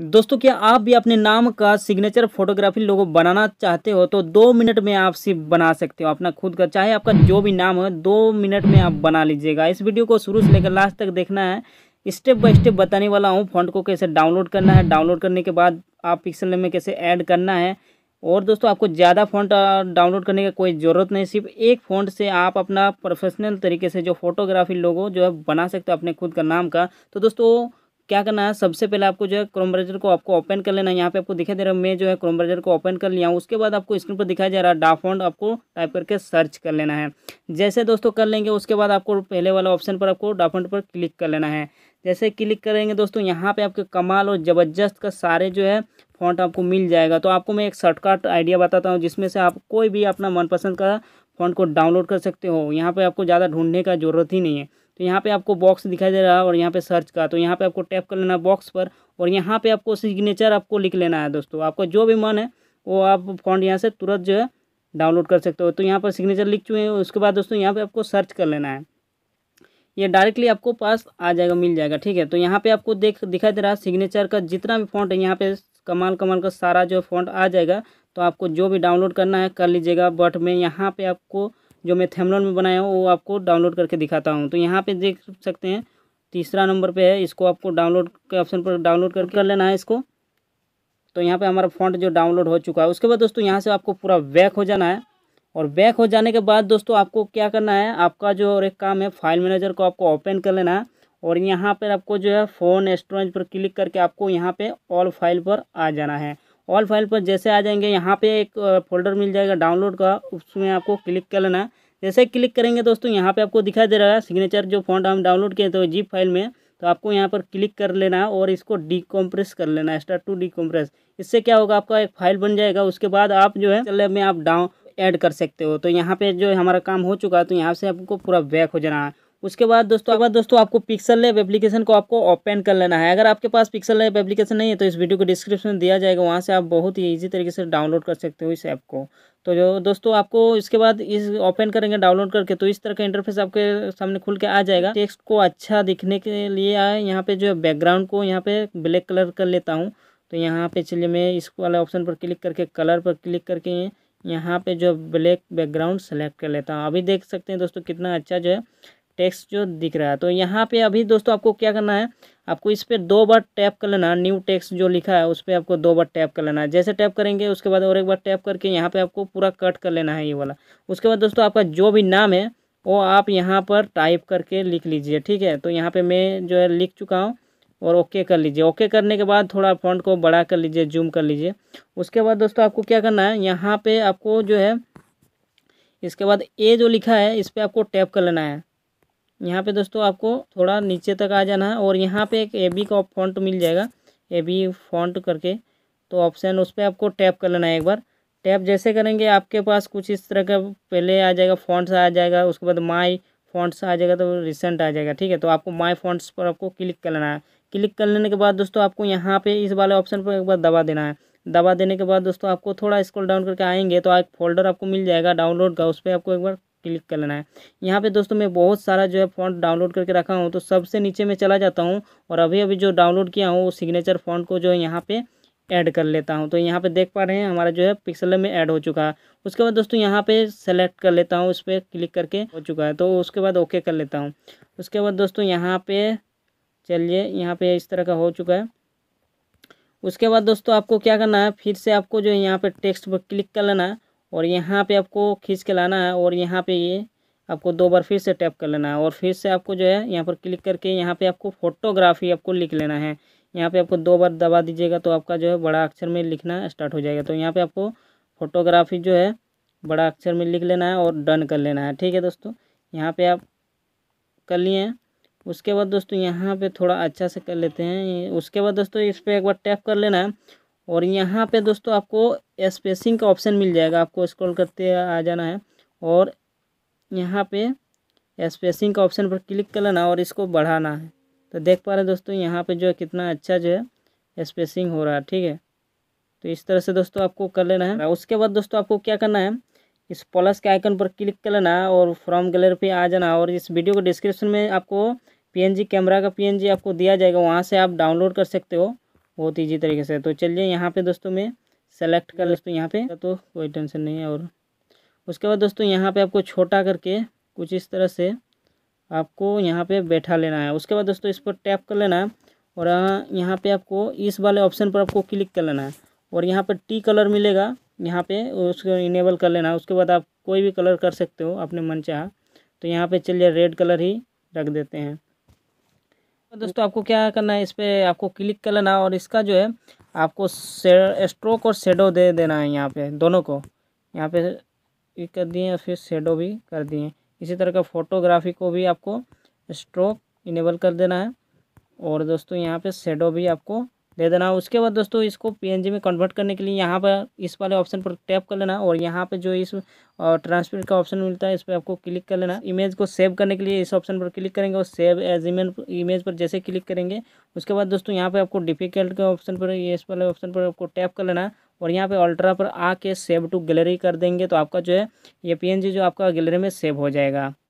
दोस्तों क्या आप भी अपने नाम का सिग्नेचर फोटोग्राफी लोगो बनाना चाहते हो तो दो मिनट में आप सिर्फ बना सकते हो अपना खुद का चाहे आपका जो भी नाम हो दो मिनट में आप बना लीजिएगा इस वीडियो को शुरू से लेकर लास्ट तक देखना है स्टेप बाय स्टेप बताने वाला हूँ फॉन्ट को कैसे डाउनलोड करना है डाउनलोड करने के बाद आप पिक्सल में कैसे ऐड करना है और दोस्तों आपको ज़्यादा फ़ॉन्ट डाउनलोड करने का कोई ज़रूरत नहीं सिर्फ एक फ़ॉन्ट से आप अपना प्रोफेशनल तरीके से जो फोटोग्राफी लोगो जो है बना सकते हो अपने खुद का नाम का तो दोस्तों क्या करना है सबसे पहले आपको जो है क्रोम ब्राउजर को आपको ओपन कर लेना है यहाँ पे आपको दिखाई दे रहा है मैं जो है क्रोम ब्राउजर को ओपन कर लिया हूँ उसके बाद आपको स्क्रीन पर दिखाया जा रहा है डाफॉन्ट आपको टाइप करके सर्च कर लेना है जैसे दोस्तों कर लेंगे उसके बाद आपको पहले वाला ऑप्शन पर आपको डाफॉन्ट पर क्लिक कर लेना है जैसे क्लिक करेंगे दोस्तों यहाँ पर आपके कमाल और ज़बरदस्त का सारे जो है फॉन्ट आपको मिल जाएगा तो आपको मैं एक शॉर्टकट आइडिया बताता हूँ जिसमें से आप कोई भी अपना मनपसंद का फॉन्ट को डाउनलोड कर सकते हो यहाँ पर आपको ज़्यादा ढूंढने का ज़रूरत ही नहीं है तो यहाँ पे आपको बॉक्स दिखाई दे रहा है और यहाँ पे सर्च का तो यहाँ पे आपको टैप कर लेना है बॉक्स पर और यहाँ पे आपको सिग्नेचर आपको लिख लेना है दोस्तों आपका जो भी मन है वो आप फॉन्ट यहाँ से तुरंत जो है डाउनलोड कर सकते हो तो यहाँ पर सिग्नेचर लिख चुके हैं उसके बाद दोस्तों यहाँ पर आपको सर्च कर लेना है ये डायरेक्टली आपको पास आ जाएगा मिल जाएगा ठीक है तो यहाँ पर आपको देख दिखाई दे रहा है सिग्नेचर का जितना भी फॉन्ट है यहाँ पर कमाल कमाल का सारा जो फॉन्ट आ जाएगा तो आपको जो भी डाउनलोड करना है कर लीजिएगा बट मैं यहाँ पे आपको जो मैं थेमलॉन में बनाया हूँ वो आपको डाउनलोड करके दिखाता हूँ तो यहाँ पे देख सकते हैं तीसरा नंबर पे है इसको आपको डाउनलोड के ऑप्शन पर डाउनलोड कर कर लेना है इसको तो यहाँ पे हमारा फॉन्ट जो डाउनलोड हो चुका है उसके बाद दोस्तों यहाँ से आपको पूरा बैक हो जाना है और बैक हो जाने के बाद दोस्तों आपको क्या करना है आपका जो और एक काम है फाइल मैनेजर को आपको ओपन कर लेना है और यहाँ पर आपको जो है फ़ोन स्टोरेज पर क्लिक करके आपको यहाँ पर ऑल फाइल पर आ जाना है ऑल फाइल पर जैसे आ जाएंगे यहाँ पे एक फोल्डर मिल जाएगा डाउनलोड का उसमें आपको क्लिक कर लेना है जैसे क्लिक करेंगे दोस्तों यहाँ पे आपको दिखाई दे रहा है सिग्नेचर जो फॉन्ट हम डाउनलोड किए तो जीप फाइल में तो आपको यहाँ पर क्लिक कर लेना है और इसको डीकम्प्रेस कर लेना है स्टार्ट टू डीकम्प्रेस इससे क्या होगा आपका एक फाइल बन जाएगा उसके बाद आप जो है चले में आप डाउन ऐड कर सकते हो तो यहाँ पर जो हमारा काम हो चुका है तो यहाँ से आपको पूरा बैक हो जाना है उसके बाद दोस्तों एक बार दोस्तों आपको पिक्सल लेप एप्लीकेशन को आपको ओपन कर लेना है अगर आपके पास पिक्सल लेप एप्लीकेशन नहीं है तो इस वीडियो को डिस्क्रिप्शन में दिया जाएगा वहाँ से आप बहुत ही ईजी तरीके से डाउनलोड कर सकते हो इस ऐप को तो जो दोस्तों आपको इसके बाद इस ओपन करेंगे डाउनलोड करके तो इस तरह का इंटरफेस आपके सामने खुल के आ जाएगा टेक्स्ट को अच्छा दिखने के लिए आए यहाँ पे जो है बैकग्राउंड को यहाँ पे ब्लैक कलर कर लेता हूँ तो यहाँ पे चलिए मैं इस वाले ऑप्शन पर क्लिक करके कलर पर क्लिक करके यहाँ पे जो ब्लैक बैकग्राउंड सेलेक्ट कर लेता हूँ अभी देख सकते हैं दोस्तों कितना अच्छा जो है टेक्स्ट जो दिख रहा है तो यहाँ पे अभी दोस्तों आपको क्या करना है आपको इस पर दो बार टैप कर लेना न्यू टेक्स्ट जो लिखा है उस पर आपको दो बार टैप कर लेना है जैसे टैप करेंगे उसके बाद और एक बार टैप करके यहाँ पे आपको पूरा कट कर लेना है ये वाला उसके बाद दोस्तों आपका जो भी नाम है वो आप यहाँ पर टाइप करके लिख लीजिए ठीक है तो यहाँ पर मैं जो है लिख चुका हूँ और ओके कर लीजिए ओके करने के बाद थोड़ा फंड को बड़ा कर लीजिए जूम कर लीजिए उसके बाद दोस्तों आपको क्या करना है यहाँ पर आपको जो है इसके बाद ए जो लिखा है इस पर आपको टैप कर लेना है यहाँ पे दोस्तों आपको थोड़ा नीचे तक आ जाना है और यहाँ पे एक ए बी का फॉन्ट मिल जाएगा ए बी फॉन्ट करके तो ऑप्शन उस पर आपको टैप कर लेना है एक बार टैप जैसे करेंगे आपके पास कुछ इस तरह का पहले आ जाएगा फॉन्ट्स आ जाएगा उसके बाद माई फॉन्ट्स आ जाएगा तो रिसेंट आ जाएगा ठीक है तो आपको माई फॉन्ट्स पर आपको क्लिक कर लेना है क्लिक कर लेने के बाद दोस्तों आपको यहाँ पे इस वाले ऑप्शन पर एक बार दबा देना है दबा देने के बाद दोस्तों आपको थोड़ा स्क्रॉल डाउन करके आएंगे तो एक फोल्डर आपको मिल जाएगा डाउनलोड का उस पर आपको एक बार क्लिक कर लेना है यहाँ पे दोस्तों मैं बहुत सारा जो है फॉन्ट डाउनलोड करके रखा हूँ तो सबसे नीचे मैं चला जाता हूँ और अभी अभी जो डाउनलोड किया हूँ वो सिग्नेचर फॉन्ट को जो है यहाँ पर ऐड कर लेता हूँ तो यहाँ पर देख पा रहे हैं हमारा जो है पिक्सल में ऐड हो चुका है उसके बाद दोस्तों यहाँ पर सेलेक्ट कर लेता हूँ उस पर क्लिक करके हो चुका है तो उसके बाद ओके कर लेता हूँ उसके बाद दोस्तों यहाँ पर चलिए यहाँ पर इस तरह का हो चुका है उसके बाद दोस्तों आपको क्या करना है फिर से आपको जो यहाँ पे टेक्स्ट पर क्लिक कर लेना है और यहाँ पे आपको खींच के लाना है और यहाँ पे ये आपको दो बार फिर से टैप कर लेना है और फिर से आपको जो है यहाँ पर क्लिक करके यहाँ पे आपको फोटोग्राफी आपको लिख लेना है यहाँ पे आपको दो बार दबा दीजिएगा तो आपका जो है बड़ा अक्षर में लिखना स्टार्ट हो जाएगा तो यहाँ पर आपको फोटोग्राफी जो है बड़ा अक्षर में लिख लेना है और डन कर लेना है ठीक है दोस्तों यहाँ पर आप कर लिए हैं उसके बाद दोस्तों यहाँ पे थोड़ा अच्छा से कर लेते हैं उसके बाद दोस्तों इस पर एक बार टैप कर लेना है और यहाँ पे दोस्तों आपको स्पेसिंग का ऑप्शन मिल जाएगा आपको स्क्रॉल करते आ जाना है और यहाँ पे स्पेसिंग का ऑप्शन पर क्लिक कर लेना और इसको बढ़ाना है तो देख पा रहे हैं दोस्तों यहाँ पे जो है कितना अच्छा जो है स्पेसिंग हो रहा है ठीक है तो इस तरह से दोस्तों आपको कर लेना है उसके बाद दोस्तों आपको क्या करना है इस प्लस के आइकन पर क्लिक कर लेना और फ्रॉम गैलरी पर आ जाना और इस वीडियो के डिस्क्रिप्शन में आपको पी कैमरा का पी आपको दिया जाएगा वहाँ से आप डाउनलोड कर सकते हो बहुत ईजी तरीके से तो चलिए यहाँ पर दोस्तों में सेलेक्ट कर दोस्तों यहाँ पे तो कोई टेंशन नहीं है और उसके बाद दोस्तों यहाँ पे आपको छोटा करके कुछ इस तरह से आपको यहाँ पे बैठा लेना है उसके बाद दोस्तों इस पर टैप कर लेना है और यहाँ पे आपको इस वाले ऑप्शन पर आपको क्लिक कर लेना है और यहाँ पर टी कलर मिलेगा यहाँ पे उसको इनेबल कर लेना है उसके बाद आप कोई भी कलर कर सकते हो अपने मन चाह तो यहाँ पर चलिए रेड कलर ही रख देते हैं हाँ, दोस्तों आपको क्या करना है इस पर आपको क्लिक कर लेना और इसका जो है आपको स्ट्रोक और शेडो दे देना है यहाँ पे दोनों को यहाँ पे क्लिक कर दिए और फिर शेडो भी कर दिए इसी तरह का फोटोग्राफी को भी आपको स्ट्रोक इनेबल कर देना है और दोस्तों यहाँ पे शेडो भी आपको दे देना उसके बाद दोस्तों इसको पी में कन्वर्ट करने के लिए यहाँ पर इस वाले ऑप्शन पर टैप कर लेना और यहाँ पर जो इस ट्रांसफर का ऑप्शन मिलता है इस पर आपको क्लिक कर लेना इमेज को सेव करने के लिए इस ऑप्शन पर क्लिक करेंगे और सेव एज इमेज इमेज पर जैसे क्लिक करेंगे उसके बाद दोस्तों यहाँ पर आपको डिफिकल्ट के ऑप्शन पर इस वाले ऑप्शन पर आपको टैप कर लेना और यहाँ पे अल्ट्रा पर आके सेव टू गैलरी कर देंगे तो आपका जो है ये पीएनजी जो आपका गैलरी में सेव हो जाएगा